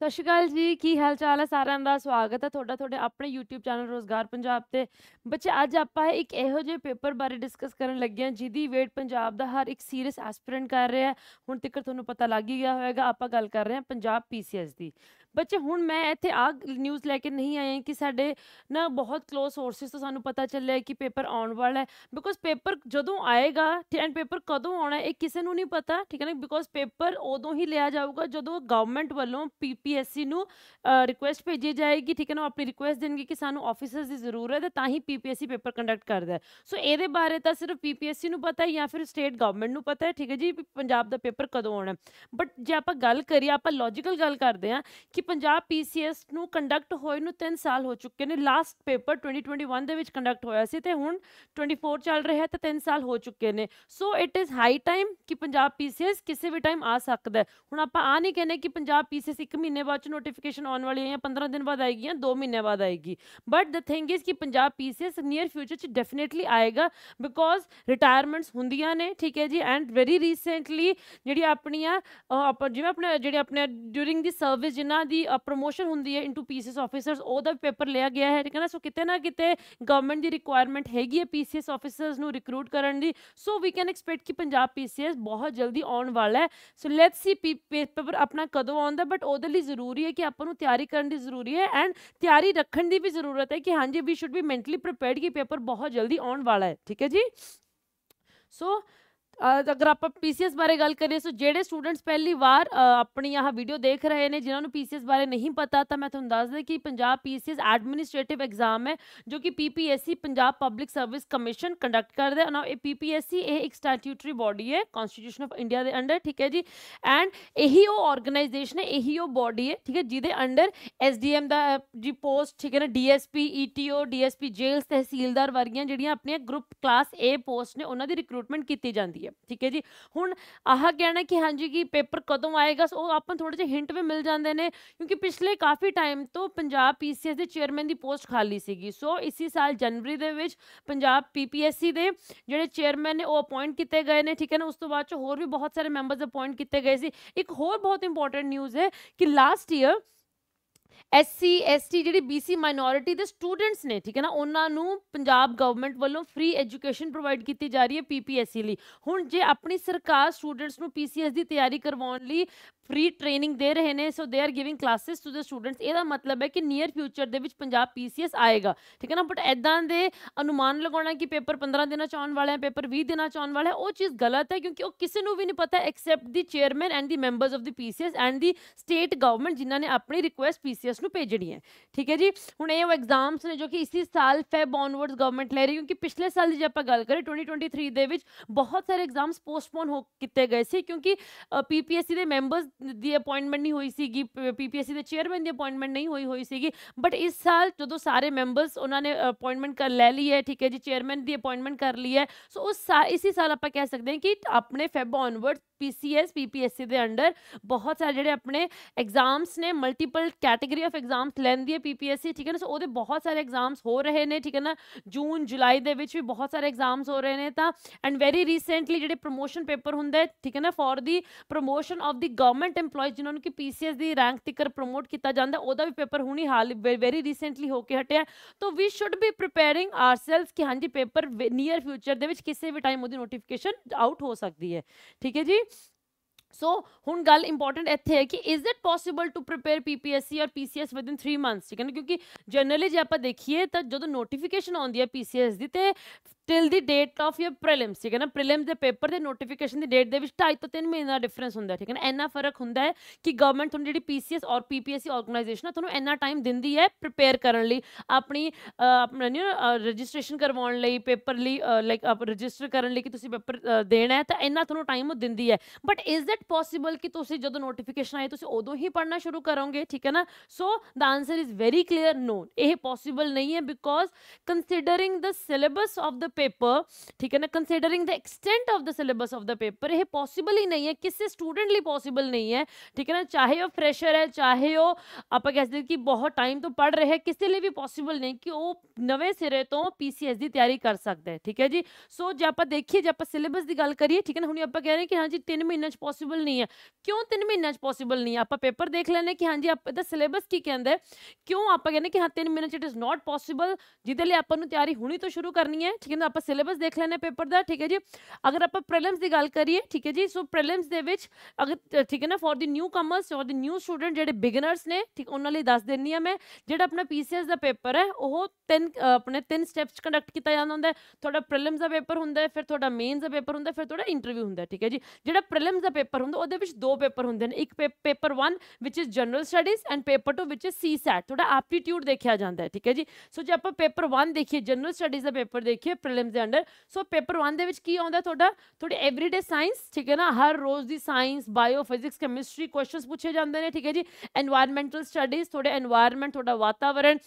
ਸਤਿ ਸ਼੍ਰੀ ਅਕਾਲ ਜੀ ਕੀ ਹਾਲ ਚਾਲ ਹੈ ਸਾਰਿਆਂ ਦਾ ਸਵਾਗਤ ਹੈ ਤੁਹਾਡਾ ਤੁਹਾਡੇ ਆਪਣੇ YouTube ਚੈਨਲ ਰੋਜ਼ਗਾਰ ਪੰਜਾਬ ਤੇ ਬੱਚੇ ਅੱਜ ਆਪਾਂ ਇੱਕ ਇਹੋ ਜਿਹੇ ਪੇਪਰ ਬਾਰੇ ਡਿਸਕਸ ਕਰਨ ਲੱਗੇ ਹਾਂ ਜਿਹਦੀ ਵੇਟ ਪੰਜਾਬ ਦਾ ਹਰ ਇੱਕ ਸੀਰੀਅਸ ਐਸਪੀਰੈਂਟ ਕਰ ਰਿਹਾ ਹੈ ਹੁਣ ਤੱਕ ਤੁਹਾਨੂੰ ਪਤਾ ਲੱਗ ਹੀ ਗਿਆ ਹੋਵੇਗਾ ਆਪਾਂ ਗੱਲ ਕਰ ਰਹੇ ਹਾਂ ਪੰਜਾਬ ਪੀਸੀਐਸ ਦੀ ਬੱਚੇ ਹੁਣ ਮੈਂ ਇੱਥੇ ਆ ਨਿਊਜ਼ ਲੈ ਕੇ ਨਹੀਂ ਆਏ ਕਿ ਸਾਡੇ ਨਾ ਬਹੁਤ ক্লোਜ਼ ਸੋਰਸਸ ਤੋਂ ਸਾਨੂੰ ਪਤਾ ਚੱਲਿਆ ਕਿ ਪੇਪਰ ਆਉਣ ਵਾਲਾ ਹੈ ਬਿਕੋਜ਼ ਪੇਪਰ ਜਦੋਂ ਆਏਗਾ ਐਂਡ ਪੇਪਰ ਕਦੋਂ ਆਉਣਾ ਇਹ ਕਿਸੇ ਨੂੰ ਨਹੀਂ ਪਤਾ ਠੀਕ ਹੈ ਨਾ ਬਿਕੋਜ਼ ਪੇਪਰ ਉਦੋਂ ਹੀ ਲਿਆ ਜਾਊਗਾ ਜਦੋਂ ਗਵਰਨਮੈਂਟ ਵੱਲੋਂ ਪੀਪੀਐਸਸੀ ਨੂੰ ਰਿਕੁਐਸਟ ਭੇਜੀ ਜਾਏਗੀ ਠੀਕ ਹੈ ਨਾ ਆਪਣੀ ਰਿਕੁਐਸਟ ਦੇਣਗੇ ਕਿ ਸਾਨੂੰ ਆਫੀਸਰਸ ਦੀ ਜ਼ਰੂਰਤ ਹੈ ਤਾਂ ਹੀ ਪੀਪੀਐਸਸੀ ਪੇਪਰ ਕੰਡਕਟ ਕਰਦਾ ਸੋ ਇਹਦੇ ਬਾਰੇ ਤਾਂ ਸਿਰਫ ਪੀਪੀਐਸਸੀ ਨੂੰ ਪਤਾ ਹੈ ਜਾਂ ਫਿਰ ਸਟੇਟ ਗਵਰਨਮੈਂਟ ਨੂੰ ਪਤਾ ਹੈ ਠੀਕ ਹੈ ਜੀ ਪੰਜਾਬ ਦਾ ਪੇਪਰ ਕਦੋਂ ਆਉਣਾ ਬਟ ਜੇ ਆਪਾਂ ਗੱਲ ਕਰੀਏ ਆਪਾਂ ਲੌਜੀਕਲ ਗੱਲ ਕਰਦੇ ਆ ਕਿ ਪੰਜਾਬ ਪੀਸੀਐਸ ਨੂੰ ਕੰਡਕਟ ਹੋਏ ਨੂੰ 3 ਸਾਲ ਹੋ ਚੁੱਕੇ ਨੇ ਲਾਸਟ ਪੇਪਰ 2021 ਦੇ ਵਿੱਚ ਕੰਡਕਟ ਹੋਇਆ ਸੀ ਤੇ ਹੁਣ 24 ਚੱਲ ਰਿਹਾ ਤੇ 3 ਸਾਲ ਹੋ ਚੁੱਕੇ ਨੇ so it is high time ਕਿ ਪੰਜਾਬ ਪੀਸੀਐਸ ਕਿਸੇ ਵੀ ਟਾਈਮ ਆ ਸਕਦਾ ਹੈ ਹੁਣ ਆਪਾਂ ਆ ਨਹੀਂ ਕਹਿੰਦੇ ਕਿ ਪੰਜਾਬ ਪੀਸੀਐਸ 1 ਮਹੀਨੇ ਬਾਅਦ ਚ ਨੋਟੀਫਿਕੇਸ਼ਨ ਆਉਣ ਵਾਲੀ ਹੈ ਜਾਂ 15 ਦਿਨ ਬਾਅਦ ਆਏਗੀ ਜਾਂ 2 ਮਹੀਨੇ ਬਾਅਦ ਆਏਗੀ ਬਟ ਦ ਥਿੰਗ ਇਜ਼ ਕਿ ਪੰਜਾਬ ਪੀਸੀਐਸ ਨੀਅਰ ਫਿਊਚਰ ਚ ਡੈਫੀਨਿਟਲੀ ਆਏਗਾ ਬਿਕੋਜ਼ ਰਿਟਾਇਰਮੈਂਟਸ ਹੁੰਦੀਆਂ ਨੇ ਠੀਕ ਹੈ ਜੀ ਐਂਡ ਵੈਰੀ ਰੀਸੈਂਟਲੀ ਜਿਹੜੀ ਆਪਣੀਆਂ ਜਿਵੇਂ ਆਪਣੇ ਜਿਹੜੇ ਆਪਣੇ ਡਿਊਰਿੰਗ ਦੀ ਸਰਵਿਸ ਜਿਨ੍ਹਾਂ ਦੀ ਪ੍ਰੋਮੋਸ਼ਨ ਹੁੰਦੀ ਹੈ ਇਨਟੂ ਪੀਸੀਐਸ ਆਫੀਸਰਸ ਉਹਦਾ ਵੀ ਪੇਪਰ ਲਿਆ ਗਿਆ ਹੈ ਠੀਕ ਹੈ ਨਾ ਸੋ ਕਿਤੇ ਨਾ ਕਿਤੇ ਗਵਰਨਮੈਂਟ ਦੀ ਰਿਕੁਆਇਰਮੈਂਟ ਹੈਗੀ ਹੈ ਪੀਸੀਐਸ ਆਫੀਸਰਸ ਨੂੰ ਰਿਕਰੂਟ ਕਰਨ ਦੀ ਸੋ ਵੀ ਕੈਨ ਐਕਸਪੈਕਟ ਕਿ ਪੰਜਾਬ ਪੀਸੀਐਸ ਬਹੁਤ ਜਲਦੀ ਆਉਣ ਵਾਲਾ ਹੈ ਸੋ ਲੈਟਸ ਸੀ ਪੇਪਰ ਆਪਣਾ ਕਦੋਂ ਆਉਂਦਾ ਬਟ ਉਹਦੇ ਲਈ ਜ਼ਰੂਰੀ ਹੈ ਕਿ ਆਪਾਂ ਨੂੰ ਤਿਆਰੀ ਕਰਨ ਦੀ ਜ਼ਰੂਰੀ ਹੈ ਐਂਡ ਤਿਆਰੀ ਰੱਖਣ ਦੀ ਵੀ ਜ਼ਰੂਰਤ ਹੈ ਕਿ ਹਾਂਜੀ we should be mentally prepared ਕਿ ਪੇਪਰ ਬਹੁਤ ਜਲਦੀ ਆਉਣ ਵਾਲਾ ਹੈ ਠੀਕ ਹੈ ਜੀ ਸੋ ਅਗਰ ਆਪਾਂ ਪੀਸੀਐਸ ਬਾਰੇ ਗੱਲ ਕਰੀਏ ਸੋ ਜਿਹੜੇ ਸਟੂਡੈਂਟਸ ਪਹਿਲੀ ਵਾਰ ਆਪਣੀ ਆਹ ਵੀਡੀਓ ਦੇਖ ਰਹੇ ਨੇ ਜਿਨ੍ਹਾਂ ਨੂੰ ਪੀਸੀਐਸ ਬਾਰੇ ਨਹੀਂ ਪਤਾ ਤਾਂ ਮੈਂ ਤੁਹਾਨੂੰ ਦੱਸ ਦੇ ਕਿ ਪੰਜਾਬ ਪੀਸੀਐਸ ਐਡਮਿਨਿਸਟ੍ਰੇਟਿਵ ਐਗਜ਼ਾਮ ਹੈ ਜੋ ਕਿ PPSC Punjab public service commission conduct ਕਰਦਾ ਹੈ ਨਾ ਇਹ ਪੀਪੀਐਸਸੀ ਇਹ ਇੱਕ ਸਟੈਟਿਊਟਰੀ ਬਾਡੀ ਹੈ ਕਨਸਟੀਟਿਊਸ਼ਨ ਆਫ ਇੰਡੀਆ ਦੇ ਅੰਡਰ ਠੀਕ ਹੈ ਜੀ ਐਂਡ ਇਹੀ ਉਹ ਆਰਗੇਨਾਈਜੇਸ਼ਨ ਹੈ ਇਹੀ ਉਹ ਬਾਡੀ ਹੈ ਠੀਕ ਹੈ ਜਿਹਦੇ ਅੰਡਰ ਐਸਡੀਐਮ ਦਾ ਜੀ ਪੋਸਟ ਠੀਕ ਹੈ ਨਾ ਡੀਐਸਪੀ ਈਟੀਓ ਡੀਐਸਪੀ ਜੇਲਸ ਤਹਿਸੀਲਦਾਰ ਵਰਗੀਆਂ ਜਿਹੜੀਆਂ ਆਪਣੀਆਂ ਗਰੁੱਪ ਕਲਾਸ ਏ ਪੋਸਟ ਨੇ ਉਹਨਾਂ ਦੀ ਰਿਕਰੂਟਮੈਂਟ ਕੀਤੀ ਜਾਂਦੀ ਹੈ ਠੀਕ ਹੈ ਜੀ ਹੁਣ ਆਹ ਕਹਿਣਾ ਕਿ ਹਾਂਜੀ ਕਿ ਪੇਪਰ ਕਦੋਂ ਆਏਗਾ ਉਹ ਆਪਾਂ ਥੋੜੇ ਜਿਹਾ ਹਿੰਟ ਵੀ ਮਿਲ ਜਾਂਦੇ ਨੇ ਕਿਉਂਕਿ ਪਿਛਲੇ ਕਾਫੀ ਟਾਈਮ ਤੋਂ ਪੰਜਾਬ ਪੀਸੀਐਸ ਦੇ ਚੇਅਰਮੈਨ ਦੀ ਪੋਸਟ ਖਾਲੀ ਸੀਗੀ ਸੋ ਇਸੇ ਸਾਲ ਜਨਵਰੀ ਦੇ ਵਿੱਚ ਪੰਜਾਬ ਪੀਪੀਐਸਸੀ ਦੇ ਜਿਹੜੇ ਚੇਅਰਮੈਨ ਨੇ ਉਹ ਅਪਾਇੰਟ ਕੀਤੇ ਗਏ ਨੇ ਠੀਕ ਹੈ ਨਾ ਉਸ ਤੋਂ ਬਾਅਦ ਚ ਹੋਰ ਵੀ ਬਹੁਤ ਸਾਰੇ ਮੈਂਬਰਸ ਅਪਾਇੰਟ ਕੀਤੇ ਗਏ ਸੀ ਇੱਕ ਹੋਰ ਬਹੁਤ ਇੰਪੋਰਟੈਂਟ ਨਿਊਜ਼ ਹੈ ਕਿ ਲਾਸਟ ਈਅਰ ਐਸਸੀ ਐਸਟੀ ਜਿਹੜੀ ਬੀਸੀ ਮਾਈਨੋਰਿਟੀ ਦੇ ਸਟੂਡੈਂਟਸ ਨੇ ਠੀਕ ਹੈ ਨਾ ਉਹਨਾਂ ਨੂੰ ਪੰਜਾਬ ਗਵਰਨਮੈਂਟ ਵੱਲੋਂ ਫ੍ਰੀ ਐਜੂਕੇਸ਼ਨ ਪ੍ਰੋਵਾਈਡ ਕੀਤੀ ਜਾ ਰਹੀ ਹੈ ਪੀਪੀਐਸਸੀ ਲਈ ਹੁਣ ਜੇ ਆਪਣੀ ਸਰਕਾਰ ਸਟੂਡੈਂਟਸ ਨੂੰ ਪੀਸੀਐਸ ਦੀ ਤਿਆਰੀ ਕਰਵਾਉਣ ਲਈ ਫ੍ਰੀ ਟ੍ਰੇਨਿੰਗ ਦੇ ਰਹੇ ਨੇ so they are giving classes to the students ਇਹਦਾ ਮਤਲਬ ਹੈ ਕਿ ਨੀਅਰ ਫਿਊਚਰ ਦੇ ਵਿੱਚ ਪੰਜਾਬ ਪੀਸੀਐਸ ਆਏਗਾ ਠੀਕ ਹੈ ਨਾ ਬਟ ਐਦਾਂ ਦੇ ਅਨੁਮਾਨ ਲਗਾਉਣਾ ਕਿ ਪੇਪਰ 15 ਦਿਨਾਂ ਚ ਆਉਣ ਵਾਲਾ ਹੈ ਪੇਪਰ 20 ਦਿਨਾਂ ਚ ਆਉਣ ਵਾਲਾ ਹੈ ਉਹ ਚੀਜ਼ ਗਲਤ ਹੈ ਕਿਉਂਕਿ ਉਹ ਕਿਸੇ ਨੂੰ ਵੀ ਨਹੀਂ ਪਤਾ except the chairman and the members of the PCS and the state government ਜਿਨ੍ਹਾਂ ਨੇ ਆਪਣੀ ਰਿਕੁਐਸਟ ਪੀਸੀਐਸ ਨੂੰ ਭੇਜਣੀ ਹੈ ਠੀਕ ਹੈ ਜੀ ਹੁਣ ਇਹ ਉਹ ਐਗਜ਼ਾਮਸ ਨੇ ਜੋ ਕਿ ਇਸੇ ਸਾਲ ਫੈਬ ਆਨਵਰਡਸ ਗਵਰਨਮੈਂਟ ਲੈ ਰਹੀ ਕਿਉਂਕਿ ਪਿਛਲੇ ਸਾਲ ਜੇ ਆਪਾਂ ਗੱਲ ਕਰੀਏ 2023 ਦੇ ਵਿੱਚ ਬਹੁਤ ਸਾਰੇ ਐਗਜ਼ਾਮਸ ਪੋਸਟਪੋਨ ਹੋ ਕੀਤੇ ਗਏ ਸੀ ਕਿਉਂਕਿ ਪੀਪੀਐਸਸੀ ਦੇ ਮੈਂਬਰਸ ਦੀ ਅਪਾਇੰਟਮੈਂਟ ਨਹੀਂ ਹੋਈ ਸੀਗੀ ਪੀਪੀਐਸਸੀ ਦੇ ਚੇਅਰਮੈਨ ਦੀ ਅਪਾਇੰਟਮੈਂਟ ਨਹੀਂ ਹੋਈ ਹੋਈ ਸੀਗੀ ਬਟ ਇਸ ਸਾਲ ਜਦੋਂ ਸਾਰੇ ਮੈਂਬਰਸ ਉਹਨਾਂ ਨੇ ਅਪਾਇੰਟਮੈਂਟ ਕਰ ਲੈ ਲਈ ਹੈ ਠੀਕ ਹੈ ਜੀ ਚੇਅਰਮੈਨ ਦੀ ਅਪਾਇੰਟਮੈਂਟ ਕਰ ਲਈ ਹੈ ਸੋ ਉਸ ਇਸੇ ਸਾਲ ਆਪਾਂ ਕਹਿ ਸਕਦੇ ਹਾਂ ਕਿ ਆਪਣੇ ਫੈਬ ਆਨਵਰਡ ਪੀਸੀਐਸ ਪੀਪੀਐਸਸੀ ਦੇ ਅੰਡਰ ਬਹੁਤ ਸਾਰੇ ਜਿਹੜੇ ਆਪਣੇ ਐਗਜ਼ਾਮਸ ਨੇ ਮਲਟੀਪਲ ਕੈਟਾਗਰੀ ਆਫ ਐਗਜ਼ਾਮਸ ਲੈਂਦੀ ਹੈ ਪੀਪੀਐਸਸੀ ਠੀਕ ਹੈ ਨਾ ਸੋ ਉਹਦੇ ਬਹੁਤ ਸਾਰੇ ਐਗਜ਼ਾਮਸ ਹੋ ਰਹੇ ਨੇ ਠੀਕ ਹੈ ਨਾ ਜੂਨ ਜੁਲਾਈ ਦੇ ਵਿੱਚ ਵੀ ਬਹੁਤ ਸਾਰੇ ਐਗਜ਼ਾਮਸ ਹੋ ਰਹੇ ਨੇ ਤਾਂ ਐਂਡ ਵੈਰੀ ਰੀਸੈਂਟਲੀ ਜਿਹੜੇ ਪ੍ਰੋਮੋਸ਼ਨ ਪੇਪਰ ਹੁੰਦੇ ਠੀਕ ਹੈ ਨਾ for the promotion of the government government EMPLOYEES ਜਿਨ੍ਹਾਂ ਨੂੰ ਕਿ ਪੀਸੀਐਸ ਦੀ ਰੈਂਕ ਤੱਕਰ ਪ੍ਰੋਮੋਟ ਕੀਤਾ ਜਾਂਦਾ ਉਹਦਾ ਵੀ ਪੇਪਰ ਹੁਣੀ ਹਾਲ ਵੈਰੀ ਰੀਸੈਂਟਲੀ ਹੋ ਕੇ ਹਟਿਆ ਤਾਂ we should be preparing ourselves ਕਿ ਹਾਂਜੀ ਪੇਪਰ ਨੀਅਰ ਫਿਊਚਰ ਦੇ ਵਿੱਚ ਕਿਸੇ ਵੀ ਟਾਈਮ ਉਹਦੀ ਨੋਟੀਫਿਕੇਸ਼ਨ ਆਊਟ ਹੋ ਸਕਦੀ ਹੈ ਠੀਕ ਹੈ ਜੀ ਸੋ ਹੁਣ ਗੱਲ ਇੰਪੋਰਟੈਂਟ ਇੱਥੇ ਹੈ ਕਿ is it possible to prepare PPSC or PCS within 3 months ਠੀਕ ਹੈ ਨਾ ਕਿਉਂਕਿ ਜਨਰਲੀ ਜੇ ਆਪਾਂ ਦੇਖੀਏ ਤਾਂ ਜਦੋਂ ਨੋਟੀਫਿਕੇਸ਼ਨ ਆਉਂਦੀ ਹੈ ਪੀਸੀਐਸ ਦੀ ਤੇ till the date of your prelims ਠੀਕ ਹੈ ਨਾ ਪ੍ਰੀਲਿਮਸ ਦੇ ਪੇਪਰ ਦੇ ਨੋਟੀਫਿਕੇਸ਼ਨ ਦੀ ਡੇਟ ਦੇ ਵਿੱਚ 2.5 ਤੋਂ 3 ਮਹੀਨੇ ਦਾ ਡਿਫਰੈਂਸ ਹੁੰਦਾ ਠੀਕ ਹੈ ਨਾ ਇੰਨਾ ਫਰਕ ਹੁੰਦਾ ਹੈ ਕਿ ਗਵਰਨਮੈਂਟ ਤੁਹਾਨੂੰ ਜਿਹੜੀ ਪੀਸੀਐਸ ਔਰ ਪੀਪੀਐਸਸੀ ਆਰਗੇਨਾਈਜੇਸ਼ਨ ਆ ਤੁਹਾਨੂੰ ਇੰਨਾ ਟਾਈਮ ਦਿੰਦੀ ਹੈ ਪ੍ਰੀਪੇਅਰ ਕਰਨ ਲਈ ਆਪਣੀ ਆਪਣਾ ਨਿਊ ਰਜਿਸਟ੍ਰੇਸ਼ਨ ਕਰਵਾਉਣ ਲਈ ਪੇਪਰ ਲਈ ਲਾਈਕ ਆਪ ਰਜਿਸਟਰ ਕਰਨ ਲਈ ਕਿ ਤੁਸੀਂ ਪੇਪਰ ਦੇਣਾ ਹੈ ਤਾਂ ਇੰਨਾ ਤੁਹਾਨੂੰ ਟਾਈਮ ਉਹ ਦਿੰਦੀ ਹੈ but is that it possible ਕਿ ਤੁਸੀਂ ਜਦੋਂ ਨੋਟੀਫਿਕੇਸ਼ਨ ਆਏ ਤੁਸੀਂ ਉਦੋਂ ਹੀ ਪੜਨਾ ਸ਼ੁਰੂ ਕਰੋਗੇ ਠੀਕ ਹੈ ਨਾ so the answer is very clear no ਇਹ ਪੋਸੀਬਲ ਨਹੀਂ ਹੈ because considering the syllabus of the paper ਠੀਕ ਹੈ ਨਾ considering the extent of the syllabus of the paper ਇਹ ਪੋਸੀਬਲ ਹੀ ਨਹੀਂ ਹੈ ਕਿਸੇ ਸਟੂਡੈਂਟ ਲਈ ਪੋਸੀਬਲ ਨਹੀਂ ਹੈ ਠੀਕ ਹੈ ਨਾ ਚਾਹੇ ਉਹ ਫਰੈਸ਼ਰ ਹੈ ਚਾਹੇ ਉਹ ਆਪਾਂ ਕਹਿੰਦੇ ਕਿ ਬਹੁਤ ਟਾਈਮ ਤੋਂ ਪੜ ਰਿਹਾ ਹੈ ਕਿਸੇ ਲਈ ਵੀ ਪੋਸੀਬਲ ਨਹੀਂ ਕਿ ਉਹ ਨਵੇਂ ਸਿਰੇ ਤੋਂ ਪੀਸੀਐਸ ਦੀ ਤਿਆਰੀ ਕਰ ਸਕਦਾ ਹੈ ਠੀਕ ਹੈ ਜੀ ਸੋ ਜੇ ਆਪਾਂ ਦੇਖੀਏ ਜੇ ਆਪਾਂ ਸਿਲੇਬਸ ਦੀ ਗੱਲ ਕਰੀਏ ਠੀਕ ਹੈ ਨਾ ਹੁਣ ਆਪਾਂ ਕਹਿ ਰਹੇ ਕਿ ਹਾਂ ਜੀ 3 ਮਹੀਨੇ ਚ ਪੋਸੀਬਲ ਪੋਸੀਬਲ ਨਹੀਂ ਹੈ ਕਿਉਂ 3 ਮਹੀਨਿਆਂ 'ਚ ਪੋਸੀਬਲ ਨਹੀਂ ਆਪਾਂ ਪੇਪਰ ਦੇਖ ਲੈਣੇ ਕਿ ਹਾਂਜੀ ਆਪਾਂ ਦਾ ਸਿਲੇਬਸ ਕੀ ਕਹਿੰਦਾ ਹੈ ਕਿਉਂ ਆਪਾਂ ਕਹਿੰਦੇ ਕਿ ਹਾਂ 3 ਮਹੀਨਿਆਂ 'ਚ ਇਟ ਇਜ਼ ਨਾਟ ਪੋਸੀਬਲ ਜਿੱਦੇ ਲਈ ਆਪਾਂ ਨੂੰ ਤਿਆਰੀ ਹੁਣੀ ਤੋਂ ਸ਼ੁਰੂ ਕਰਨੀ ਹੈ ਠੀਕ ਹੈ ਨਾ ਆਪਾਂ ਸਿਲੇਬਸ ਦੇਖ ਲੈਣੇ ਪੇਪਰ ਦਾ ਠੀਕ ਹੈ ਜੀ ਅਗਰ ਆਪਾਂ ਪ੍ਰੀਲਿਮਸ ਦੀ ਗੱਲ ਕਰੀਏ ਠੀਕ ਹੈ ਜੀ ਸੋ ਪ੍ਰੀਲਿਮਸ ਦੇ ਵਿੱਚ ਅਗਰ ਠੀਕ ਹੈ ਨਾ for the newcomers or the new student ਜਿਹੜੇ ਬਿਗਨਰਸ ਨੇ ਠੀਕ ਉਹਨਾਂ ਲਈ ਦੱਸ ਦਿੰਨੀ ਆ ਮੈਂ ਜਿਹੜਾ ਆਪਣਾ ਪੀਸੀਐਸ ਦਾ ਪੇਪਰ ਹੈ ਉਹ ਤਿੰਨ ਆਪਣੇ ਤਿੰਨ ਸਟੈਪਸ ਕੰਡਕਟ ਕੀਤਾ ਜਾਂਦਾ ਹੁੰਦਾ ਹੈ ਤੁਹਾਡਾ ਪ੍ਰੀਲਿਮਸ ਦਾ ਪੇਪਰ ਹੁੰਦਾ ਹੈ ਫਿਰ ਤੁਹਾਡਾ ਮੇਨਸ ਦਾ ਪੇਪਰ ਹੁੰਦਾ ਹੈ ਫਿਰ ਤੁਹਾਡਾ ਇੰਟਰਵਿਊ ਹੁੰਦਾ ਹੈ ਠੀਕ ਹੈ ਜੀ ਜਿਹੜਾ ਪ੍ਰੀਲਿਮਸ ਦਾ ਪੇਪਰ ਪੇਪਰ ਹੁੰਦਾ ਉਹਦੇ ਵਿੱਚ ਦੋ ਪੇਪਰ ਹੁੰਦੇ ਨੇ ਇੱਕ ਪੇਪਰ 1 ਵਿਚ is general studies and paper 2 ਵਿਚ ਇਜ਼ ਸੀਸੈਟ ਤੁਹਾਡਾ ਐਪਟੀਟਿਊਡ ਦੇਖਿਆ ਜਾਂਦਾ ਹੈ ਠੀਕ ਹੈ ਜੀ ਸੋ ਜੇ ਆਪਾਂ ਪੇਪਰ 1 ਦੇਖੀਏ ਜਨਰਲ ਸਟੱਡੀਜ਼ ਦਾ ਪੇਪਰ ਦੇਖੀਏ ਪ੍ਰੀਲਿਮਸ ਦੇ ਅੰਡਰ ਸੋ ਪੇਪਰ 1 ਦੇ ਵਿੱਚ ਕੀ ਆਉਂਦਾ ਤੁਹਾਡਾ ਤੁਹਾਡੇ ਐਵਰੀਡੇ ਸਾਇੰਸ ਠੀਕ ਹੈ ਨਾ ਹਰ ਰੋਜ਼ ਦੀ science bio physics chemistry questions ਪੁੱਛੇ ਜਾਂਦੇ ਨੇ ਠੀਕ ਹੈ ਜੀ এনवायरमेंटਲ ਸਟੱਡੀਜ਼ ਤੁਹਾਡੇ এনवायरमेंट ਤੁਹਾਡਾ ਵਾਤਾਵਰਣ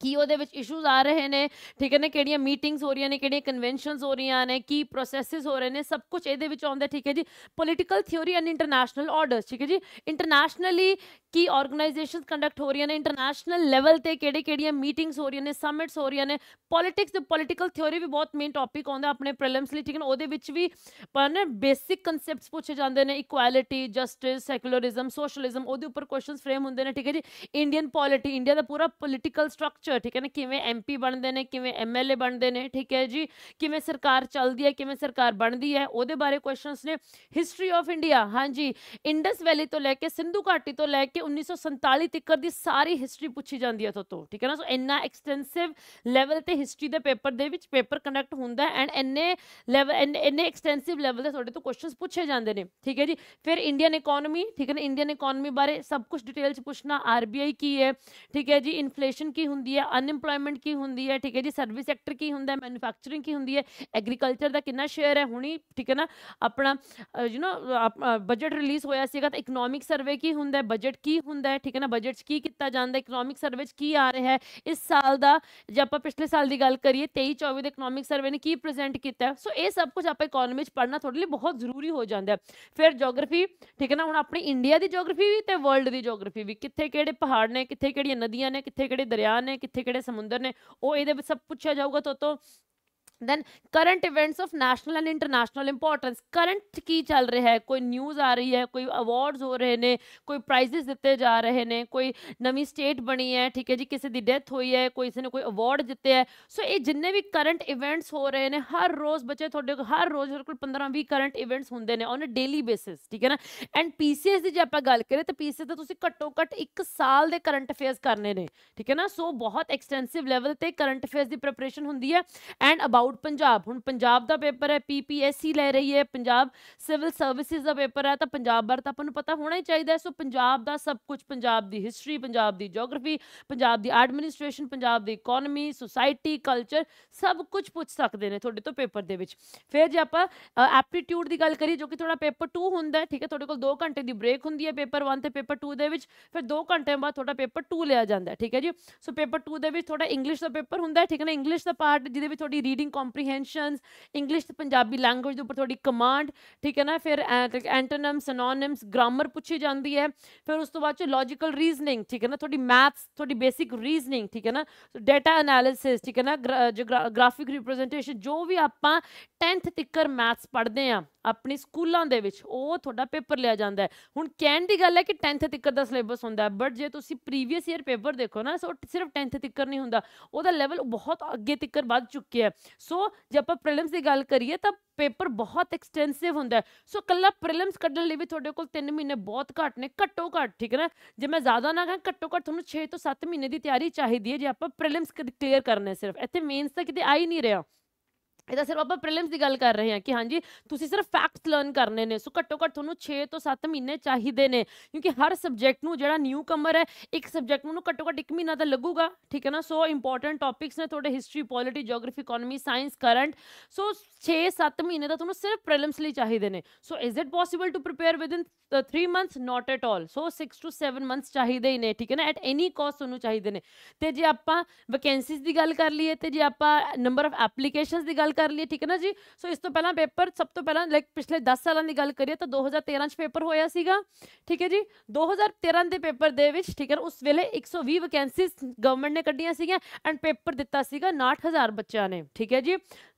ਕੀ ਉਹਦੇ ਵਿੱਚ ਇਸ਼ੂਜ਼ ਆ ਰਹੇ ਨੇ ਠੀਕ ਹੈ ਨਾ ਕਿਹੜੀਆਂ ਮੀਟਿੰਗਸ ਹੋ ਰਹੀਆਂ ਨੇ ਕਿਹੜੀਆਂ ਕਨਵੈਨਸ਼ਨਸ ਹੋ ਰਹੀਆਂ ਨੇ ਕੀ ਪ੍ਰੋਸੈਸਸ ਹੋ ਰਹੇ ਨੇ ਸਭ ਕੁਝ ਇਹਦੇ ਵਿੱਚ ਆਉਂਦਾ ਠੀਕ ਹੈ ਜੀ political theory and international orders ਠੀਕ ਹੈ ਜੀ ਇੰਟਰਨੈਸ਼ਨਲੀ ਕੀ ਆਰਗੇਨਾਈਜੇਸ਼ਨਸ ਕੰਡਕਟ ਹੋ ਰਹੀਆਂ ਨੇ ਇੰਟਰਨੈਸ਼ਨਲ ਲੈਵਲ ਤੇ ਕਿਹੜੇ ਕਿਹੜੀਆਂ ਮੀਟਿੰਗਸ ਹੋ ਰਹੀਆਂ ਨੇ ਸਮਿਟਸ ਹੋ ਰਹੀਆਂ ਨੇ ਪੋਲਿਟਿਕਸ ਤੇ ਪੋਲਿਟੀਕਲ ਥਿਉਰੀ ਵੀ ਬਹੁਤ ਮੇਨ ਟੌਪਿਕ ਆਉਂਦਾ ਆਪਣੇ ਪ੍ਰੀਲਿਮਸ ਲਈ ਠੀਕ ਹੈ ਉਹਦੇ ਵਿੱਚ ਵੀ ਪਰ ਨਾ ਬੇਸਿਕ ਕਨਸੈਪਟਸ ਪੁੱਛੇ ਜਾਂਦੇ ਨੇ ਇਕੁਐਲਿਟੀ ਜਸਟਿਸ ਸੈਕੂਲਰਿਜ਼ਮ ਸੋਸ਼ਲਿਜ਼ਮ ਉਹਦੇ ਉੱਪਰ ਕੁਐਸਚਨਸ ਫਰੇਮ ਹੁੰਦੇ ਨੇ ਠੀਕ ਹੈ ਜੀ ਇੰਡੀਅਨ ਪੋਲਿਟੀ ਇੰਡੀਆ ਦਾ ਪੂਰਾ ਪੋਲਿਟੀਕਲ ਸਟਰਕਚਰ ਸਟਰਕਚਰ ਠੀਕ ਹੈ ਨਾ ਕਿਵੇਂ ਐਮਪੀ ਬਣਦੇ ਨੇ ਕਿਵੇਂ ਐਮਐਲਏ ਬਣਦੇ ਨੇ ਠੀਕ ਹੈ ਜੀ ਕਿਵੇਂ ਸਰਕਾਰ ਚੱਲਦੀ ਹੈ ਕਿਵੇਂ ਸਰਕਾਰ ਬਣਦੀ ਹੈ ਉਹਦੇ ਬਾਰੇ ਕੁਐਸਚਨਸ ਨੇ ਹਿਸਟਰੀ ਆਫ ਇੰਡੀਆ ਹਾਂਜੀ ਇੰਡਸ ਵੈਲੀ ਤੋਂ ਲੈ ਕੇ ਸਿੰਧੂ ਘਾਟੀ ਤੋਂ ਲੈ ਕੇ 1947 ਤੱਕ ਦੀ ਸਾਰੀ ਹਿਸਟਰੀ ਪੁੱਛੀ ਜਾਂਦੀ ਹੈ ਤੁਹਾਤੋਂ ਠੀਕ ਹੈ ਨਾ ਸੋ ਇੰਨਾ ਐਕਸਟੈਂਸਿਵ ਲੈਵਲ ਤੇ ਹਿਸਟਰੀ ਦੇ ਪੇਪਰ ਦੇ ਵਿੱਚ ਪੇਪਰ ਕੰਡਕਟ ਹੁੰਦਾ ਐਂਡ ਇੰਨੇ ਲੈਵਲ ਇੰਨੇ ਐਕਸਟੈਂਸਿਵ ਲੈਵਲ ਤੇ ਤੁਹਾਡੇ ਤੋਂ ਕੁਐਸਚਨਸ ਪੁੱਛੇ ਜਾਂਦੇ ਨੇ ਠੀਕ ਹੈ ਜੀ ਫਿਰ ਇੰਡੀਅਨ ਇਕਨੋਮੀ ਠੀਕ ਹੈ ਨਾ ਇੰਡੀਅਨ ਇਕਨੋਮੀ ਬਾਰੇ ਸਭ ਕੁਝ ਡਿਟੇਲ ਚ ਪੁੱਛਣਾ ਆਰਬੀਆਈ ਕੀ ਹੈ ਠੀਕ ਹੈ ਜੀ ਇਨਫਲੇਸ਼ਨ ਕੀ ਹੁੰਦੀ ਹੁੰਦੀ ਹੈ ਅਨਇੰਪਲੋਇਮੈਂਟ ਕੀ ਹੁੰਦੀ ਹੈ ਠੀਕ ਹੈ ਜੀ ਸਰਵਿਸ ਸੈਕਟਰ ਕੀ ਹੁੰਦਾ ਹੈ ਮੈਨੂਫੈਕਚਰਿੰਗ ਕੀ ਹੁੰਦੀ ਹੈ ਐਗਰੀਕਲਚਰ ਦਾ ਕਿੰਨਾ ਸ਼ੇਅਰ ਹੈ ਹੁਣੀ ਠੀਕ ਹੈ ਨਾ ਆਪਣਾ ਯੂ نو ਬਜਟ ਰਿਲੀਜ਼ ਹੋਇਆ ਸੀਗਾ ਤਾਂ ਇਕਨੋਮਿਕ ਸਰਵੇ ਕੀ ਹੁੰਦਾ ਹੈ ਬਜਟ ਕੀ ਹੁੰਦਾ ਹੈ ਠੀਕ ਹੈ ਨਾ ਬਜਟ 'ਚ ਕੀ ਕੀਤਾ ਜਾਂਦਾ ਇਕਨੋਮਿਕ ਸਰਵੇ 'ਚ ਕੀ ਆ ਰਿਹਾ ਹੈ ਇਸ ਸਾਲ ਦਾ ਜੇ ਆਪਾਂ ਪਿਛਲੇ ਸਾਲ ਦੀ ਗੱਲ ਕਰੀਏ 23 24 ਦੇ ਇਕਨੋਮਿਕ ਸਰਵੇ ਨੇ ਕੀ ਪ੍ਰੈਜ਼ੈਂਟ ਕੀਤਾ ਸੋ ਇਹ ਸਭ ਕੁਝ ਆਪਾਂ ਇਕਨੋਮੀ 'ਚ ਪੜਨਾ ਤੁਹਾਡੇ ਲਈ ਬਹੁਤ ਜ਼ਰੂਰੀ ਹੋ ਜਾਂਦਾ ਹੈ ਫਿਰ ਜੀਓਗ੍ਰਾਫੀ ਠੀਕ ਹੈ ਨਾ ਹੁਣ ਆਪਣੀ ਇੰਡੀਆ ਦੀ ਜੀਓਗ੍ਰਾਫੀ ਵੀ ਤੇ ਵਰਲਡ ਦੀ ਜੀਓਗ੍ਰਾਫੀ ਵੀ ਕਿੱਥੇ ਕਿਹੜੇ ਪਹਾੜ ਨੇ ਕਿੱਥੇ ਕਿਹੜੀਆਂ ਨਦੀਆਂ ਨੇ ਕਿੱਥੇ ਕਿਹੜੇ ਦਰਿਆ ਨੇ ਕਿੱਥੇ ਕਿਹੜੇ ਸਮੁੰਦਰ ਨੇ ਉਹ ਇਹਦੇ ਵਿੱਚ ਸਭ ਪੁੱਛਿਆ ਜਾਊਗਾ ਤੋਂ ਤੋਂ then current events of national and international importance current ਕੀ ਚੱਲ ਰਿਹਾ ਹੈ ਕੋਈ ਨਿਊਜ਼ ਆ ਰਹੀ ਹੈ ਕੋਈ ਅਵਾਰਡਸ ਹੋ ਰਹੇ ਨੇ ਕੋਈ ਪ੍ਰਾਈਜ਼ਸ ਦਿੱਤੇ ਜਾ ਰਹੇ ਨੇ ਕੋਈ ਨਵੀਂ ਸਟੇਟ ਬਣੀ ਹੈ ਠੀਕ ਹੈ ਜੀ ਕਿਸੇ ਦੀ ਡੈਥ ਹੋਈ ਹੈ ਕੋਈ ਕਿਸੇ ਨੇ ਕੋਈ ਅਵਾਰਡ ਜਿੱਤੇ ਹੈ ਸੋ ਇਹ ਜਿੰਨੇ ਵੀ ਕਰੰਟ ਇਵੈਂਟਸ ਹੋ ਰਹੇ ਨੇ ਹਰ ਰੋਜ਼ ਬੱਚੇ ਤੁਹਾਡੇ ਕੋਲ ਹਰ ਰੋਜ਼ ਹਰ ਕੋਲ 15-20 ਕਰੰਟ ਇਵੈਂਟਸ ਹੁੰਦੇ ਨੇ ਔਨ ਅ ਡੇਲੀ ਬੇਸਿਸ ਠੀਕ ਹੈ ਨਾ ਐਂਡ ਪੀਸੀਐਸ ਦੀ ਜੇ ਆਪਾਂ ਗੱਲ ਕਰੀਏ ਤਾਂ ਪੀਸੀਐਸ ਤਾਂ ਤੁਸੀਂ ਘੱਟੋ ਘੱਟ 1 ਸਾਲ ਦੇ ਕਰੰਟ ਅਫੇਅਰਸ ਕਰਨੇ ਨੇ ਠੀਕ ਹੈ ਨਾ ਸੋ ਬਹੁਤ ਐਕਸਟੈਂਸਿਵ ਲੈਵਲ ਤੇ ਕਰੰਟ ਅਫੇਅਰਸ ਦੀ ਪ੍ਰੈਪਰੇਸ਼ਨ ਹੁੰਦੀ ਹੈ ਐਂਡ ਅਬਾਊਟ ਅਬਾਊਟ ਪੰਜਾਬ ਹੁਣ ਪੰਜਾਬ ਦਾ ਪੇਪਰ ਹੈ ਪੀਪੀਐਸਸੀ ਲੈ ਰਹੀ ਹੈ ਪੰਜਾਬ ਸਿਵਲ ਸਰਵਿਸਿਜ਼ ਦਾ ਪੇਪਰ ਹੈ ਤਾਂ ਪੰਜਾਬ ਬਾਰੇ ਤਾਂ ਆਪਾਂ ਨੂੰ ਪਤਾ ਹੋਣਾ ਹੀ ਚਾਹੀਦਾ ਸੋ ਪੰਜਾਬ ਦਾ ਸਭ ਕੁਝ ਪੰਜਾਬ ਦੀ ਹਿਸਟਰੀ ਪੰਜਾਬ ਦੀ ਜੀਓਗ੍ਰਾਫੀ ਪੰਜਾਬ ਦੀ ਐਡਮਿਨਿਸਟ੍ਰੇਸ਼ਨ ਪੰਜਾਬ ਦੀ ਇਕਨੋਮੀ ਸੋਸਾਇਟੀ ਕਲਚਰ ਸਭ ਕੁਝ ਪੁੱਛ ਸਕਦੇ ਨੇ ਤੁਹਾਡੇ ਤੋਂ ਪੇਪਰ ਦੇ ਵਿੱਚ ਫਿਰ ਜੇ ਆਪਾਂ ਐਪਟੀਟਿਊਡ ਦੀ ਗੱਲ ਕਰੀਏ ਜੋ ਕਿ ਥੋੜਾ ਪੇਪਰ 2 ਹੁੰਦਾ ਠੀਕ ਹੈ ਤੁਹਾਡੇ ਕੋਲ 2 ਘੰਟੇ ਦੀ ਬ੍ਰੇਕ ਹੁੰਦੀ ਹੈ ਪੇਪਰ 1 ਤੇ ਪੇਪਰ 2 ਦੇ ਵਿੱਚ ਫਿਰ 2 ਘੰਟੇ ਬਾਅਦ ਤੁਹਾਡਾ ਪੇਪਰ 2 ਲਿਆ ਜਾਂਦਾ ਠੀਕ ਹੈ ਜੀ ਸੋ ਪੇਪਰ 2 ਦੇ ਵਿੱਚ ਤੁਹਾਡਾ ਇੰਗਲਿਸ਼ ਦਾ ਪੇਪਰ ਹੁੰਦਾ ਹੈ ਠੀਕ ਹੈ ਨਾ ਇੰਗਲਿਸ਼ ਦਾ ਪਾਰਟ ਜਿਹਦੇ ਵਿੱਚ ਤੁਹਾਡੀ ਰੀਡਿੰਗ ਕੰਪਰੀਹੈਂਸ਼ਨਸ ਇੰਗਲਿਸ਼ ਤੇ ਪੰਜਾਬੀ ਲੈਂਗੁਏਜ ਦੇ ਉੱਪਰ ਤੁਹਾਡੀ ਕਮਾਂਡ ਠੀਕ ਹੈ ਨਾ ਫਿਰ ਐਂਟੋਨਿਮਸ ਸਿਨੋਨਿਮਸ ਗ੍ਰਾਮਰ ਪੁੱਛੀ ਜਾਂਦੀ ਹੈ ਫਿਰ ਉਸ ਤੋਂ ਬਾਅਦ ਚ ਲੌਜੀਕਲ ਰੀਜ਼ਨਿੰਗ ਠੀਕ ਹੈ ਨਾ ਤੁਹਾਡੀ ਮੈਥਸ ਤੁਹਾਡੀ ਬੇਸਿਕ ਰੀਜ਼ਨਿੰਗ ਠੀਕ ਹੈ ਨਾ ਡਾਟਾ ਅਨਾਲਿਸਿਸ ਠੀਕ ਹੈ ਨਾ ਗ੍ਰਾਫਿਕ ਰਿਪਰੈਜ਼ੈਂਟੇਸ਼ਨ ਜੋ ਵੀ ਆਪਾਂ 10th ਤੱਕਰ ਮੈਥਸ ਪੜ੍ਹਦੇ ਆ ਆਪਣੀ ਸਕੂਲਾਂ ਦੇ ਵਿੱਚ ਉਹ ਤੁਹਾਡਾ ਪੇਪਰ ਲਿਆ ਜਾਂਦਾ ਹੈ ਹੁਣ ਕਹਿਣ ਦੀ ਗੱਲ ਹੈ ਕਿ 10th ਤੱਕ ਦਾ ਸਿਲੇਬਸ ਹੁੰਦਾ ਹੈ ਬਟ ਜੇ ਤੁਸੀਂ ਪ੍ਰੀਵੀਅਸ ਈਅਰ ਪੇਪਰ ਦੇਖੋ ਨਾ ਸੋ ਸਿਰਫ 10th ਤੱਕ ਨਹੀਂ ਹੁੰਦਾ ਉਹਦਾ ਲੈਵਲ ਬਹੁਤ ਅੱਗੇ ਤੱਕ ਵੱਧ ਚੁੱਕਿਆ ਹੈ ਸੋ ਜੇ ਆਪਾਂ ਪ੍ਰੀਲਿਮਸ ਦੀ ਗੱਲ ਕਰੀਏ ਤਾਂ ਪੇਪਰ ਬਹੁਤ ਐਕਸਟੈਂਸਿਵ ਹੁੰਦਾ ਸੋ ਕੱਲਾ ਪ੍ਰੀਲਿਮਸ ਕੱਢਣ ਲਈ ਵੀ ਤੁਹਾਡੇ ਕੋਲ 3 ਮਹੀਨੇ ਬਹੁਤ ਘੱਟ ਨੇ ਘੱਟੋ ਘੱਟ ਠੀਕ ਹੈ ਨਾ ਜੇ ਮੈਂ ਜ਼ਿਆਦਾ ਨਾ ਕਹਾਂ ਘੱਟੋ ਘੱਟ ਤੁਹਾਨੂੰ 6 ਤੋਂ 7 ਮਹੀਨੇ ਦੀ ਤਿਆਰੀ ਚਾਹੀਦੀ ਹੈ ਜੇ ਆਪਾਂ ਪ੍ਰੀਲਿਮਸ ਕਲੀਅਰ ਕਰਨਾ ਸਿਰਫ ਇੱਥੇ ਮੇਨਸ ਤਾਂ ਕਿਤੇ ਆ ਹੀ ਨਹੀਂ ਰਿਹਾ ਇਹ ਤਾਂ ਸਿਰਫ ਆਪਾਂ ਪ੍ਰੀਲਿਮਸ ਦੀ ਗੱਲ ਕਰ ਰਹੇ ਹਾਂ ਕਿ ਹਾਂਜੀ ਤੁਸੀਂ ਸਿਰਫ ਫੈਕਟਸ ਲਰਨ ਕਰਨੇ ਨੇ ਸੋ ਘੱਟੋ ਘੱਟ ਤੁਹਾਨੂੰ 6 ਤੋਂ 7 ਮਹੀਨੇ ਚਾਹੀਦੇ ਨੇ ਕਿਉਂਕਿ ਹਰ ਸਬਜੈਕਟ ਨੂੰ ਜਿਹੜਾ ਨਿਊ ਕਮਰ ਹੈ ਇੱਕ ਸਬਜੈਕਟ ਨੂੰ ਘੱਟੋ ਘੱਟ 1 ਮਹੀਨਾ ਤਾਂ ਲੱਗੂਗਾ ਠੀਕ ਹੈ ਨਾ ਸੋ ਇੰਪੋਰਟੈਂਟ ਟੌਪਿਕਸ ਨੇ ਤੁਹਾਡੇ history polity geography economy science current so 6-7 ਮਹੀਨੇ ਦਾ ਤੁਹਾਨੂੰ ਸਿਰਫ ਪ੍ਰੀਲਿਮਸ ਲਈ ਚਾਹੀਦੇ ਨੇ so is it possible to prepare in 3 months not at all so 6 to 7 months ਚਾਹੀਦੇ ਹੀ ਨੇ ਠੀਕ ਹੈ ਨਾ ਐਟ ਐਨੀ ਕਾਸਟ ਤੁਹਾਨੂੰ ਚਾਹੀਦੇ ਨੇ ਤੇ ਜੇ ਆਪਾਂ ਵੈਕੈਂਸੀਜ਼ ਦੀ ਗੱਲ ਕਰ ਲਈਏ ਤੇ ਜੇ ਆਪਾਂ ਨੰਬਰ ਆਫ ਐਪਲੀਕੇਸ਼ਨਸ ਦੀ ਗੱਲ ਕਰ ਲਈਏ ਠੀਕ ਹੈ ਨਾ ਜੀ ਸੋ ਇਸ ਤੋਂ ਪਹਿਲਾਂ ਪੇਪਰ ਸਭ ਤੋਂ ਪਹਿਲਾਂ ਲਾਈਕ ਪਿਛਲੇ 10 ਸਾਲਾਂ ਦੀ ਗੱਲ ਕਰੀਏ ਤਾਂ 2013 ਚ ਪੇਪਰ ਹੋਇਆ ਸੀਗਾ ਠੀਕ ਹੈ ਜੀ 2013 ਦੇ ਪੇਪਰ ਦੇ ਵਿੱਚ ਠੀਕ ਹੈ ਉਸ ਵੇਲੇ 120 ਵੈਕੈਂਸੀਜ਼ ਗਵਰਨਮੈਂਟ ਨੇ ਕੱਢੀਆਂ ਸੀਗੀਆਂ ਐਂਡ ਪੇਪਰ ਦਿੱਤਾ ਸੀਗਾ 69000 ਬੱਚਿਆਂ ਨੇ ਠੀਕ ਹੈ ਜੀ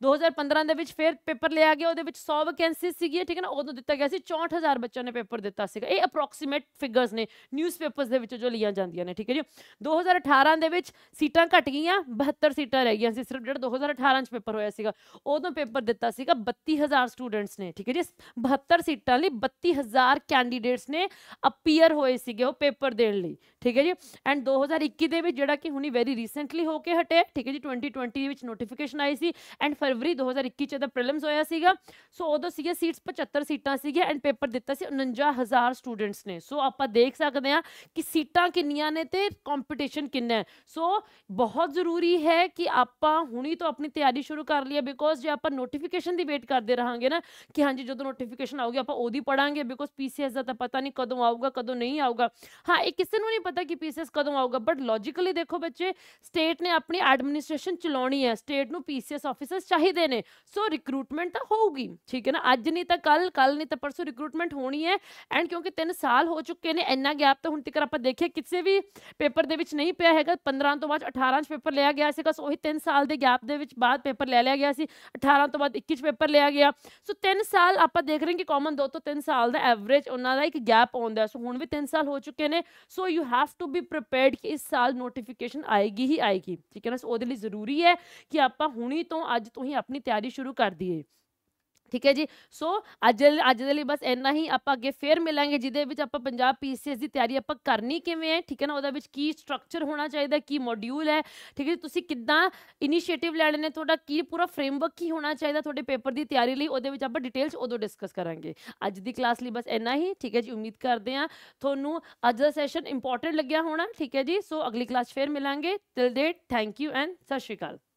2015 ਦੇ ਵਿੱਚ ਫਿਰ ਪੇਪਰ ਲਿਆ ਗਿਆ ਉਹਦੇ ਵਿੱਚ 100 ਵੈਕੈਂਸੀਜ਼ ਸੀਗੀਆਂ ਠੀਕ ਹੈ ਨਾ ਉਦੋਂ ਦਿੱਤਾ ਗਿਆ ਸੀ 64000 ਬੱਚਿਆਂ ਨੇ ਪੇਪਰ ਦਿੱਤਾ ਸੀਗਾ ਇਹ ਅਪਰੋਕਸੀਮੇਟ ਫਿਗਰਸ ਨੇ ਨਿਊਜ਼ਪੇਪਰਸ ਦੇ ਵਿੱਚ ਜੋ ਲੀਆਂ ਜਾਂਦੀਆਂ ਨੇ ਠੀਕ ਹੈ ਜੀ 2018 ਦੇ ਵਿੱਚ ਸੀਟਾਂ ਘਟ ਗਈਆਂ 72 ਸੀਟਾਂ ਰਹਿ ਗਈਆਂ ਸੀ ਸਿਰਫ ਜਿਹੜਾ 2018 ਚ ਪੇਪਰ ਹੋਇਆ ਸੀਗਾ ਉਦੋਂ ਪੇਪਰ ਦਿੱਤਾ ਸੀਗਾ 32000 ਸਟੂਡੈਂਟਸ ਨੇ ਠੀਕ ਹੈ ਜੀ 72 ਸੀਟਾਂ ਲਈ 32000 ਕੈਂਡੀਡੇਟਸ ਨੇ ਅਪੀਅਰ ਹੋਏ ਸੀਗੇ ਉਹ ਪੇਪਰ ਦੇਣ ਲਈ ਠੀਕ ਹੈ ਜੀ ਐਂਡ 2021 ਦੇ ਵਿੱਚ ਜਿਹੜਾ ਕਿ ਹੁਣੀ ਵੈਰੀ ਰੀਸੈਂਟਲੀ ਹੋ ਕੇ ਹਟਿਆ ਠੀਕ ਹੈ ਜੀ 2020 ਦੇ ਵਿੱਚ ਨੋਟੀਫਿਕੇਸ਼ਨ ਆਈ ਸੀ ਐਂਡ ਫਰਵਰੀ 2021 ਚ ਦਾ ਪ੍ਰੀਲਿਮਸ ਹੋਇਆ ਸੀਗਾ ਸੋ ਉਦੋਂ ਸੀਗੇ ਸੀਟਸ 75 ਸੀਟਾਂ ਸੀਗੀਆਂ ਐਂਡ ਪੇਪਰ ਦਿੱਤਾ ਸੀ 49000 ਸਟੂਡੈਂਟਸ ਨੇ ਸੋ ਆਪਾਂ ਦੇਖ ਸਕਦੇ ਆ ਕਿ ਸੀਟਾਂ ਕਿੰਨੀਆਂ ਨੇ ਤੇ ਕੰਪੀਟੀਸ਼ਨ ਕਿੰਨਾ ਹੈ ਸੋ ਬਹੁਤ ਜ਼ਰੂਰੀ ਹੈ ਕਿ ਆਪਾਂ ਹੁਣੀ ਤੋਂ ਆਪਣੀ ਤਿਆਰੀ ਸ਼ੁਰੂ ਕਰ ਲਈਏ ਬਿਕੋਜ਼ ਜੇ ਆਪਾਂ ਨੋਟੀਫਿਕੇਸ਼ਨ ਦੀ ਵੇਟ ਕਰਦੇ ਰਹਾਂਗੇ ਨਾ ਕਿ ਹਾਂਜੀ ਜਦੋਂ ਨੋਟੀਫਿਕੇਸ਼ਨ ਆਊਗੀ ਆਪਾਂ ਉਹਦੀ ਪੜਾਂਗੇ ਬਿਕੋਜ਼ ਪੀਸੀਐਸ ਦਾ ਤਾਂ ਪਤਾ ਨਹੀਂ ਕਦੋਂ ਆਊਗਾ ਕਦੋਂ ਨਹੀਂ ਆਊਗਾ ਹਾਂ ਇਹ ਕਿਸੇ ਨੂੰ ਨਹੀਂ ਪਤਾ ਕਿ ਪੀਸੀਐਸ ਕਦੋਂ ਆਊਗਾ ਬਟ ਲੌਜੀਕਲੀ ਦੇਖੋ ਬੱਚੇ ਸਟੇਟ ਨੇ ਆਪਣੀ ਐਡਮਿਨਿਸਟ੍ਰੇਸ਼ਨ ਚਲਾਉਣੀ ਹੈ ਸਟੇਟ ਨੂੰ ਪੀਸੀਐਸ ਆਫੀਸਰਸ ਚਾਹੀਦੇ ਨੇ ਸੋ ਰਿਕਰੂਟਮੈਂਟ ਤਾਂ ਹੋਊਗੀ ਠੀਕ ਹੈ ਨਾ ਅੱਜ ਨਹੀਂ ਤਾਂ ਕੱਲ ਕੱਲ ਨਹੀਂ ਤਾਂ ਪਰਸੋਂ ਰਿਕਰੂਟਮੈਂਟ ਹੋਣੀ ਹੈ ਐਂਡ ਕਿਉਂਕਿ 3 ਸਾਲ ਹੋ ਚੁੱਕੇ ਨੇ ਇੰਨਾ ਗੈਪ ਤਾਂ ਹੁਣ ਤੱਕ ਆਪਾਂ ਦੇਖਿਆ ਕਿਸੇ ਵੀ ਪੇਪਰ ਦੇ ਵਿੱਚ ਨਹੀਂ ਪਿਆ ਹੈਗਾ 15 ਤੋਂ ਬਾਅਦ 18 ਚ ਪੇਪਰ ਲਿਆ ਗਿਆ ਸੀ ਸੋ ਉਹੀ 3 ਸਾਲ ਦੇ ਗੈਪ ਦੇ ਵਿੱਚ ਬਾਅਦ ਪੇਪਰ ਲੈ ਲਿਆ ਗਿਆ ਸੀ 18 ਤੋਂ ਬਾਅਦ 21 ਚ ਪੇਪਰ ਲਿਆ ਗਿਆ ਸੋ 3 ਸਾਲ ਆਪਾਂ ਦੇਖ ਰਹੇ ਹਾਂ ਕਿ ਕਾਮਨ 2 ਤੋਂ 3 ਸਾਲ ਦਾ ਐਵਰੇਜ ਉਹਨਾਂ ਦਾ ਇੱਕ ਗੈਪ ਆਉਂਦਾ ਸੋ ਹੁਣ ਵੀ 3 ਸਾਲ ਹੋ ਚੁੱਕੇ ਨੇ so you have to be prepared ਕਿ ਇਸ ਸਾਲ ਨੋਟੀਫਿਕੇਸ਼ਨ ਆਏਗੀ ਹੀ ਆਏਗੀ ਠੀਕ ਹੈ ਨਾ ਸੋ ਉਹਦੇ ਲਈ ਜ਼ਰੂਰੀ ਹੈ ਕਿ ਆਪਾਂ ਹੁਣੀ ਤੋਂ ਅੱਜ ਤੋਂ ਹੀ ਆਪਣੀ ਤਿਆਰੀ ਸ਼ੁਰੂ ਕਰ ਦਈਏ ਠੀਕ ਹੈ ਜੀ ਸੋ ਅੱਜ ਅੱਜ ਦੇ ਲਈ ਬਸ ਇੰਨਾ ਹੀ ਆਪਾਂ ਅੱਗੇ ਫੇਰ ਮਿਲਾਂਗੇ ਜਿਹਦੇ ਵਿੱਚ ਆਪਾਂ ਪੰਜਾਬ ਪੀਸੀਐਸ ਦੀ ਤਿਆਰੀ ਆਪਾਂ ਕਰਨੀ ਕਿਵੇਂ ਹੈ ਠੀਕ ਹੈ ਨਾ ਉਹਦੇ ਵਿੱਚ ਕੀ ਸਟਰਕਚਰ ਹੋਣਾ ਚਾਹੀਦਾ ਕੀ ਮੋਡਿਊਲ ਹੈ ਠੀਕ ਹੈ ਤੁਸੀਂ ਕਿੱਦਾਂ ਇਨੀਸ਼ੀਏਟਿਵ ਲੈਣੇ ਨੇ ਤੁਹਾਡਾ ਕੀ ਪੂਰਾ ਫਰੇਮਵਰਕ ਕੀ ਹੋਣਾ ਚਾਹੀਦਾ ਤੁਹਾਡੇ ਪੇਪਰ ਦੀ ਤਿਆਰੀ ਲਈ ਉਹਦੇ ਵਿੱਚ ਆਪਾਂ ਡਿਟੇਲਸ ਉਦੋਂ ਡਿਸਕਸ ਕਰਾਂਗੇ ਅੱਜ ਦੀ ਕਲਾਸ ਲਈ ਬਸ ਇੰਨਾ ਹੀ ਠੀਕ ਹੈ ਜੀ ਉਮੀਦ ਕਰਦੇ ਆ ਤੁਹਾਨੂੰ ਅੱਜ ਦਾ ਸੈਸ਼ਨ ਇੰਪੋਰਟੈਂਟ ਲੱਗਿਆ ਹੋਣਾ ਠੀਕ ਹੈ ਜੀ ਸੋ ਅਗਲੀ ਕਲਾਸ ਫੇਰ ਮਿਲਾਂਗੇ till date thank you and ਸਤਿ ਸ਼੍ਰੀ ਅਕਾਲ